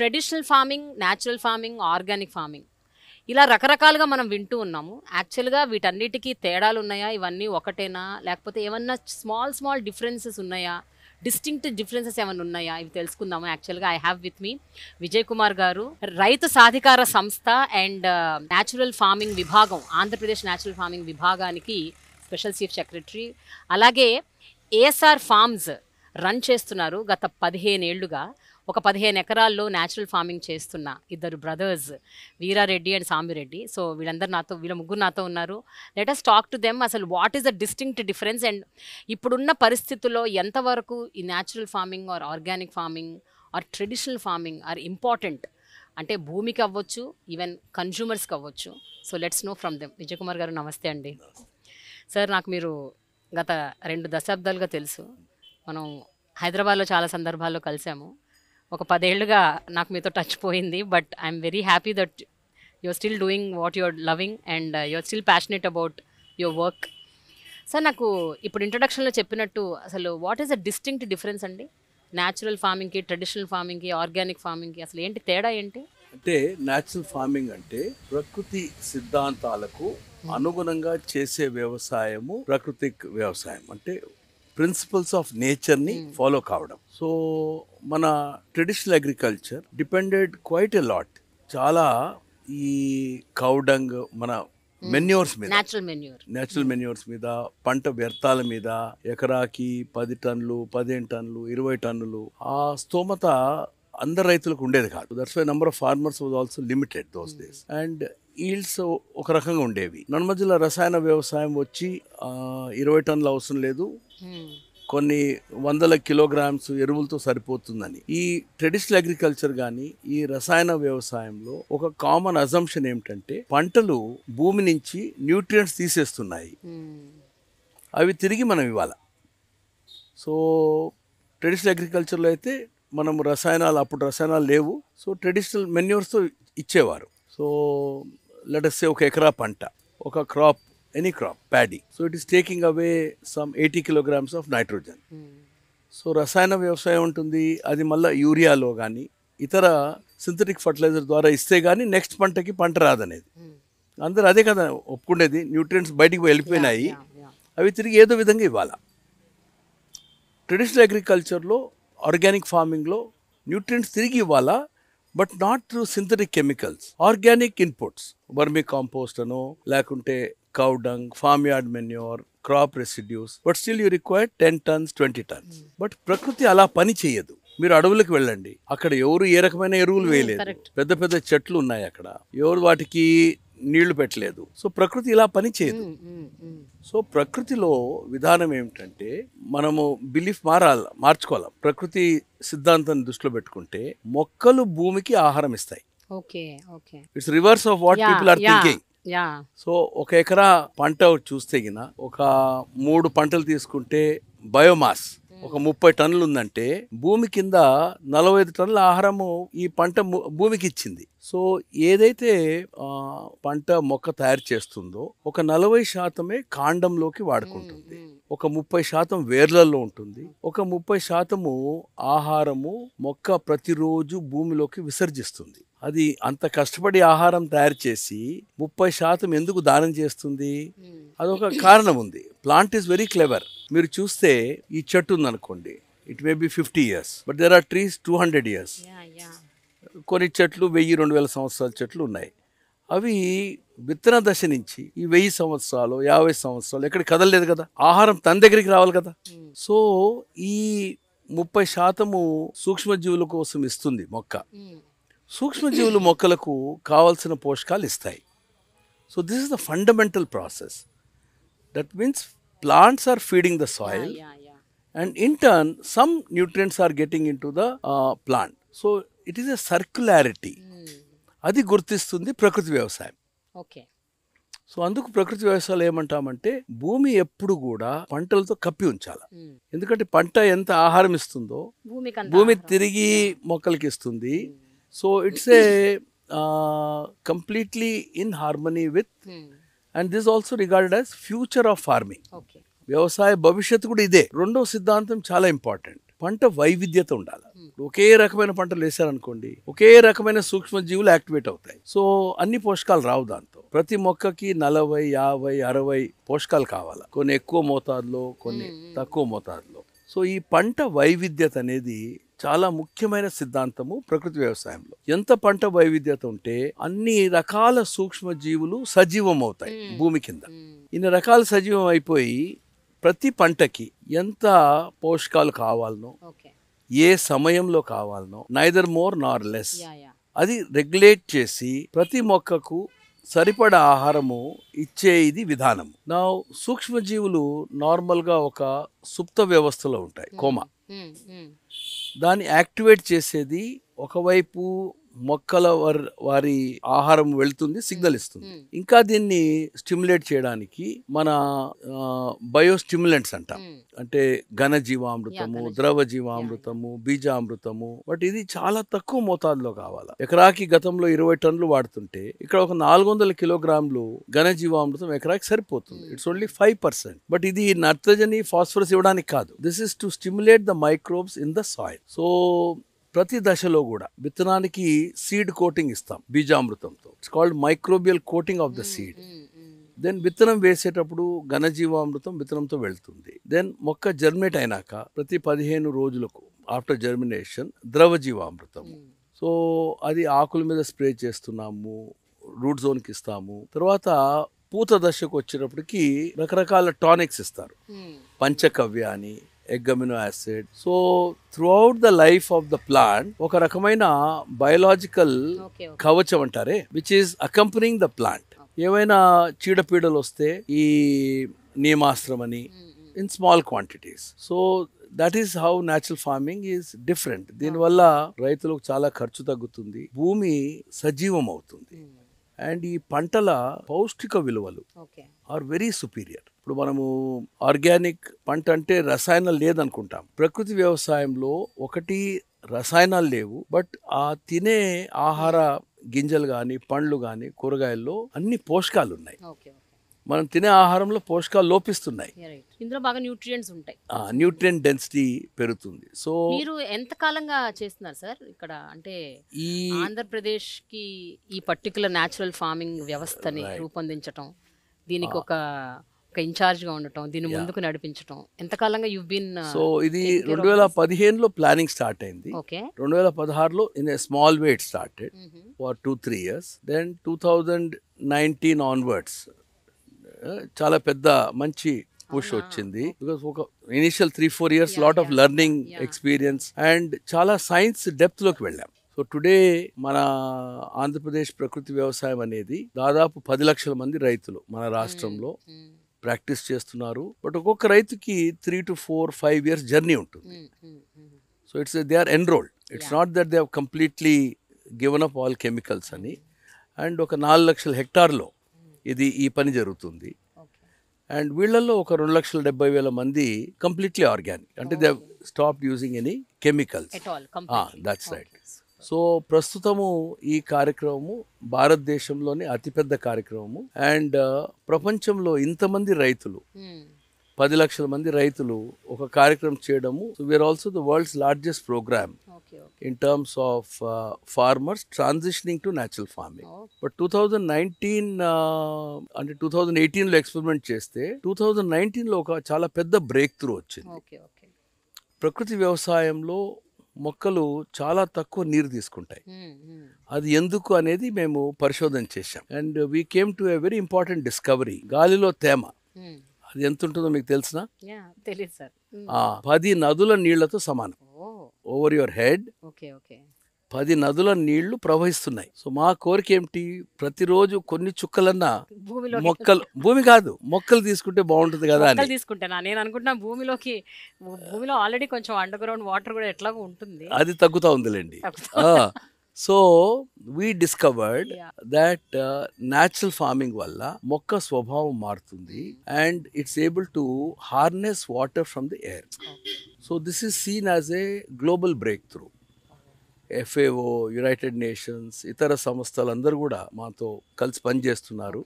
Traditional farming natural farming organic farming ఇలా రకరకాలుగా మనం వింటూ ఉన్నాము యాక్చువల్గా వీటన్నిటికీ తేడాలు ఉన్నాయా ఇవన్నీ ఒకటేనా లేకపోతే ఏమన్నా స్మాల్ స్మాల్ డిఫరెన్సెస్ ఉన్నాయా డిస్టింక్ట్ డిఫరెన్సెస్ ఏమైనా ఉన్నాయా ఇవి తెలుసుకుందాము actually I have with me Vijay Kumar garu రైతు సాధికార సంస్థ అండ్ న్యాచురల్ ఫార్మింగ్ విభాగం ఆంధ్రప్రదేశ్ న్యాచురల్ ఫార్మింగ్ విభాగానికి స్పెషల్ చీఫ్ సెక్రటరీ అలాగే ఏఎస్ఆర్ ఫార్మ్స్ రన్ చేస్తున్నారు గత పదిహేనేళ్లుగా ఒక పదిహేను ఎకరాల్లో న్యాచురల్ ఫార్మింగ్ చేస్తున్న ఇద్దరు brothers Veerareddy and Sambireddy so వీళ్ళందరూ నాతో వీళ్ళ ముగ్గురు నాతో ఉన్నారు అస్ టాక్ టు దెమ్ అసలు what is the distinct difference and ఇప్పుడున్న పరిస్థితుల్లో ఎంతవరకు ఈ natural farming or organic farming or traditional farming or important అంటే భూమికి అవ్వచ్చు ఈవెన్ కన్జ్యూమర్స్కి అవ్వచ్చు so let's know from them Vijayakumar garu నమస్తే అండి సార్ నాకు మీరు గత రెండు దశాబ్దాలుగా తెలుసు మనం హైదరాబాద్లో చాలా సందర్భాల్లో కలిసాము ఒక పదేళ్ళుగా నాకు మీతో టచ్ పోయింది but I'm very happy that you're still doing what your loving and your still passionate about your work sir నాకు ఇప్పుడు ఇంట్రడక్షన్లో చెప్పినట్టు అసలు what is a distinct difference అండి న్యాచురల్ ఫార్మింగ్కి ట్రెడిషనల్ ఫార్మింగ్కి ఆర్గానిక్ ఫార్మింగ్కి అసలు ఏంటి తేడా ఏంటి అంటే న్యాచురల్ ఫార్మింగ్ అంటే ప్రకృతి సిద్ధాంతాలకు అనుగుణంగా చేసే వ్యవసాయము ప్రకృతి వ్యవసాయం అంటే ప్రిన్సిపల్స్ ఆఫ్ నేచర్ని hmm. ఫాలో కావడం సో మన traditional agriculture depended quite a lot చాలా ఈ కౌడంగ్ మన hmm. మెన్యూర్స్ మీద నేచురల్ hmm. మెన్యూర్స్ మీద పంట వ్యర్థాల మీద ఎకరాకి పది టన్నులు పదిహేను టన్నులు ఇరవై టన్నులు ఆ స్తోమత అందరు రైతులకు ఉండేది కాదు that's why number of farmers was also limited those days and yields ఒక రకంగా ఉండేవి నన్మధ్యలో రసాయన వ్యవసాయం వచ్చి ఇరవై టన్నుల అవసరం లేదు కొన్ని వందల కిలోగ్రామ్స్ ఎరువులతో సరిపోతుందని ఈ ట్రెడిషనల్ అగ్రికల్చర్ కానీ ఈ రసాయన వ్యవసాయంలో ఒక కామన్ అజంప్షన్ ఏమిటంటే పంటలు భూమి నుంచి న్యూట్రియంట్స్ తీసేస్తున్నాయి అవి తిరిగి మనం ఇవ్వాలి సో ట్రెడిషనల్ అగ్రికల్చర్లో అయితే మనం రసాయనాలు అప్పుడు రసాయనాలు లేవు సో ట్రెడిషనల్ మెన్యూర్స్తో ఇచ్చేవారు సో let ఒక ఎకరా పంట ఒక crop any crop any so it is taking away some eighty kilograms of nitrogen so రసాయన వ్యవసాయం ఉంటుంది అది మళ్ళీ యూరియాలో కానీ ఇతర సింథటిక్ ఫర్టిలైజర్ ద్వారా ఇస్తే కానీ నెక్స్ట్ పంటకి పంట రాదనేది అందరూ అదే కదా ఒప్పుకునేది న్యూట్రియంట్స్ బయటికి వెళ్ళిపోయినాయి అవి తిరిగి ఏదో విధంగా ఇవ్వాలి ట్రెడిషనల్ అగ్రికల్చర్లో ఆర్గానిక్ ఫార్మింగ్లో న్యూట్రియంట్స్ తిరిగి ఇవ్వాలా but not through synthetic chemicals organic inputs vermi compost అనో లేకుంటే cow dung farm yard manure crop residues but still you require ten tons twenty tons but ప్రకృతి అలా పని చేయదు మీరు అడవులకు వెళ్ళండి అక్కడ ఎవరు ఏ రకమైన ఎరువులు hmm, వేయలేదు పెద్ద పెద్ద చెట్లు ఉన్నాయి అక్కడ ఎవరు వాటికి నీళ్లు పెట్టలేదు సో ప్రకృతి ఇలా పనిచేయదు సో ప్రకృతిలో విధానం ఏమిటంటే మనము బిలీఫ్ మారాల మార్చుకోవాలి ప్రకృతి సిద్ధాంతాన్ని దృష్టిలో పెట్టుకుంటే మొక్కలు భూమికి ఆహారం ఇస్తాయి it's reverse of what people are thinking so ఒక ఎకరా పంట చూస్తే గిన ఒక మూడు పంటలు తీసుకుంటే బయోమాస్ ఒక ముప్పై టన్నులు ఉందంటే భూమి కింద నలభై ఐదు టన్నుల ఆహారము ఈ పంట భూమికి ఇచ్చింది సో ఏదైతే పంట మొక్క తయారు చేస్తుందో ఒక నలభై శాతమే కాండంలోకి వాడుకుంటుంది ఒక ముప్పై శాతం వేర్లలో ఉంటుంది ఒక ముప్పై శాతము ఆహారము మొక్క ప్రతిరోజు భూమిలోకి విసర్జిస్తుంది అది అంత కష్టపడి ఆహారం తయారు చేసి ముప్పై శాతం ఎందుకు దానం చేస్తుంది అదొక కారణం ఉంది ప్లాంట్ ఈస్ వెరీ క్లెవర్ మీరు చూస్తే ఈ చెట్టు ఉందనుకోండి it may be fifty years but there are trees two hundred years కొన్ని చెట్లు వెయ్యి రెండు వేల సంవత్సరాల చెట్లు ఉన్నాయి అవి విత్తన దశ నుంచి ఈ వెయ్యి సంవత్సరాలు యాభై సంవత్సరాలు ఎక్కడ కదలలేదు కదా ఆహారం తన దగ్గరికి రావాలి కదా hmm. సో ఈ ముప్పై శాతము సూక్ష్మజీవుల కోసం ఇస్తుంది మొక్క hmm. సూక్ష్మజీవులు మొక్కలకు కావాల్సిన పోషకాలు ఇస్తాయి so this is the fundamental process that means plants are feeding the soil and yeah, yeah. and in turn some nutrients are getting into the uh, plant so it hmm. అది గుర్తిస్తుంది ప్రకృతి వ్యవసాయం okay so అందుకు ప్రకృతి వ్యవసాయాలు ఏమంటామంటే భూమి ఎప్పుడు కూడా పంటలతో కప్పి ఉంచాలి hmm. ఎందుకంటే పంట ఎంత ఆహారం ఇస్తుందో భూమి తిరిగి మొక్కలకి ఇస్తుంది hmm. So it's a completely in harmony with and this also regarded as future of farming వ్యవసాయ భవిష్యత్తు కూడా ఇదే రెండో సిద్ధాంతం చాలా ఇంపార్టెంట్ పంట వైవిధ్యత ఉండాలి hmm. ఒకే రకమైన పంటలు వేసారనుకోండి ఒకే రకమైన సూక్ష్మజీవులు యాక్టివేట్ అవుతాయి సో అన్ని పోషకాలు రావు దాంతో ప్రతి మొక్కకి నలభై యాభై అరవై పోషకాలు కావాలి కొన్ని ఎక్కువ మోతాదులో కొన్ని hmm. తక్కువ మోతాదులో సో ఈ పంట వైవిధ్యత అనేది చాలా ముఖ్యమైన సిద్ధాంతము ప్రకృతి వ్యవసాయంలో ఎంత పంట వైవిధ్యత ఉంటే అన్ని రకాల సూక్ష్మ జీవులు సజీవం అవుతాయి భూమి కింద ఇన్ని రకాల సజీవం అయిపోయి ప్రతి పంటకి ఎంత పోషకాలు కావాలనో ఏ సమయంలో కావాలనో నైదర్ మోర్ నార్ లెస్ అది రెగ్యులేట్ చేసి ప్రతి మొక్కకు సరిపడా ఆహారము ఇచ్చే ఇది విధానం నా సూక్ష్మజీవులు నార్మల్గా ఒక సుప్త వ్యవస్థలో ఉంటాయి కోమా దాన్ని యాక్టివేట్ చేసేది ఒకవైపు మొక్కల వారి ఆహారం వెళ్తుంది సిగ్నల్ ఇస్తుంది ఇంకా దీన్ని స్టిమ్యులేట్ చేయడానికి మన బయో స్టిమ్యులెంట్స్ అంట అంటే ఘన జీవామృతము ద్రవ జీవామృతము బీజామృతము బట్ ఇది చాలా తక్కువ మోతాదులో కావాలి ఎకరాకి గతంలో ఇరవై టన్నులు వాడుతుంటే ఇక్కడ ఒక నాలుగు వందల కిలోగ్రాములు ఘన జీవామృతం ఎకరాకి సరిపోతుంది it's only five percent but ఇది నత్రజని ఫాస్ఫరస్ ఇవ్వడానికి కాదు this is to stimulate the microbes in the soil so ప్రతి దశలో కూడా విత్తనానికి సీడ్ కోటింగ్ ఇస్తాం బీజామృతంతో it's called microbial coating of the seed then విత్తనం వేసేటప్పుడు ఘనజీవామృతం విత్తనంతో వెళ్తుంది దెన్ మొక్క జర్మినేట్ అయినాక ప్రతి పదిహేను రోజులకు ఆఫ్టర్ జర్మినేషన్ ద్రవ జీవామృతం సో అది ఆకుల మీద స్ప్రే చేస్తున్నాము రూట్ జోన్కి ఇస్తాము తర్వాత పూత దశకు వచ్చేటప్పటికి రకరకాల టానిక్స్ ఇస్తారు పంచకవ్య అని egg amino acid so throughout the life of the plant ఒక రకమైన బయలాజికల్ కవచం అంటారే which is accompanying the plant ఏమైనా చీడపీడలు వస్తే ఈ నియమాస్త్రం అని in small quantities so that is how natural farming is different దీనివల్ల రైతులకు చాలా ఖర్చు తగ్గుతుంది భూమి సజీవం అవుతుంది అండ్ mm. ఈ పంటల పౌష్టిక విలువలు ఆర్ వెరీ సుపీరియర్ ఇప్పుడు మనము ఆర్గానిక్ పంట అంటే రసాయనాలు లేదనుకుంటాం ప్రకృతి వ్యవసాయంలో ఒకటి రసాయనాలు లేవు బట్ ఆ తినే ఆహార గింజలు కానీ పండ్లు కానీ కూరగాయల్లో అన్ని పోషకాలు ఉన్నాయి మనం తినే ఆహారంలో పోషకాలు లోపిస్తున్నాయి ఇందులో బాగా న్యూట్రియంట్స్ ఉంటాయి న్యూట్రియంట్ డెన్సిటీ పెరుగుతుంది సో మీరు ఎంత కాలంగా చేస్తున్నారు సార్ ఇక్కడ అంటే ఈ ఆంధ్రప్రదేశ్ కి ఈ పర్టికులర్ న్యాచురల్ ఫార్మింగ్ వ్యవస్థని రూపొందించటం దీనికి ఒక ఒక ఇన్ఛార్జ్గా ఉండటం దీన్ని ముందుకు నడిపించటం ఎంతకాలంగా యువ్ బీన్ సో ఇది రెండు వేల పదిహేనులో ప్లానింగ్ స్టార్ట్ అయింది ఓకే రెండు వేల పదహారులో in a small way start started for two three years then two thousand nineteen onwards చాలా పెద్ద మంచి పుష్ వచ్చింది బికాస్ ఒక initial three four years lot of learning experience and చాలా సైన్స్ డెప్త్లోకి వెళ్ళాం సో టుడే మన ఆంధ్రప్రదేశ్ ప్రకృతి వ్యవసాయం అనేది దాదాపు పది లక్షల మంది రైతులు మన రాష్ట్రంలో mm, mm. ప్రాక్టీస్ చేస్తున్నారు బట్ ఒక్కొక్క రైతుకి three to four five years journey ఉంటుంది so it's they are enrolled it's not that they have completely given up all chemicals అని అండ్ ఒక నాలుగు లక్షల హెక్టార్లో ఇది ఈ పని జరుగుతుంది అండ్ వీళ్ళల్లో ఒక రెండు లక్షల డెబ్బై వేల మంది కంప్లీట్లీ ఆర్గానిక్ అంటే they oh. Stop using any chemicals that's right so ప్రస్తుతము ఈ కార్యక్రమము భారతదేశంలోని అతిపెద్ద కార్యక్రమము అండ్ uh, ప్రపంచంలో ఇంతమంది రైతులు hmm. పది లక్షల మంది రైతులు ఒక కార్యక్రమం చేయడము we're also the world's largest program in terms of farmers transitioning to natural farming but two thousand nineteen అంటే టూ థౌజండ్ ఎయిటీన్లో ఎక్స్పెరిమెంట్ చేస్తే టూ థౌజండ్ నైన్టీన్లో ఒక చాలా పెద్ద బ్రేక్ త్రూ వచ్చింది ప్రకృతి వ్యవసాయంలో మొక్కలు చాలా తక్కువ నీరు తీసుకుంటాయి అది ఎందుకు అనేది మేము పరిశోధన చేశాం and we came to a very important discovery గాలిలో తేమ అది ఎంత ఉంటుందో మీకు తెలిసిన పది నదుల నీళ్లతో సమానం ఓవర్ యువర్ హెడ్ పది నదుల నీళ్లు ప్రవహిస్తున్నాయి సో మా కోరిక ఏమిటి ప్రతిరోజు కొన్ని చుక్కలన్నా మొక్కలు భూమి కాదు మొక్కలు తీసుకుంటే బాగుంటుంది కదా అని నేను అనుకుంటున్నా భూమిలోకి భూమిలో ఆల్రెడీ కొంచెం అండర్ గ్రౌండ్ వాటర్ కూడా ఎట్లాగో ఉంటుంది అది తగ్గుతా ఉందిలేండి so we discovered that natural farming వల్ల మొక్క స్వభావం మారుతుంది and it's able to harness water from the air so this is seen as a global breakthrough FAO United Nations ఇతర సంస్థలందరూ కూడా మాతో కలిసి పనిచేస్తున్నారు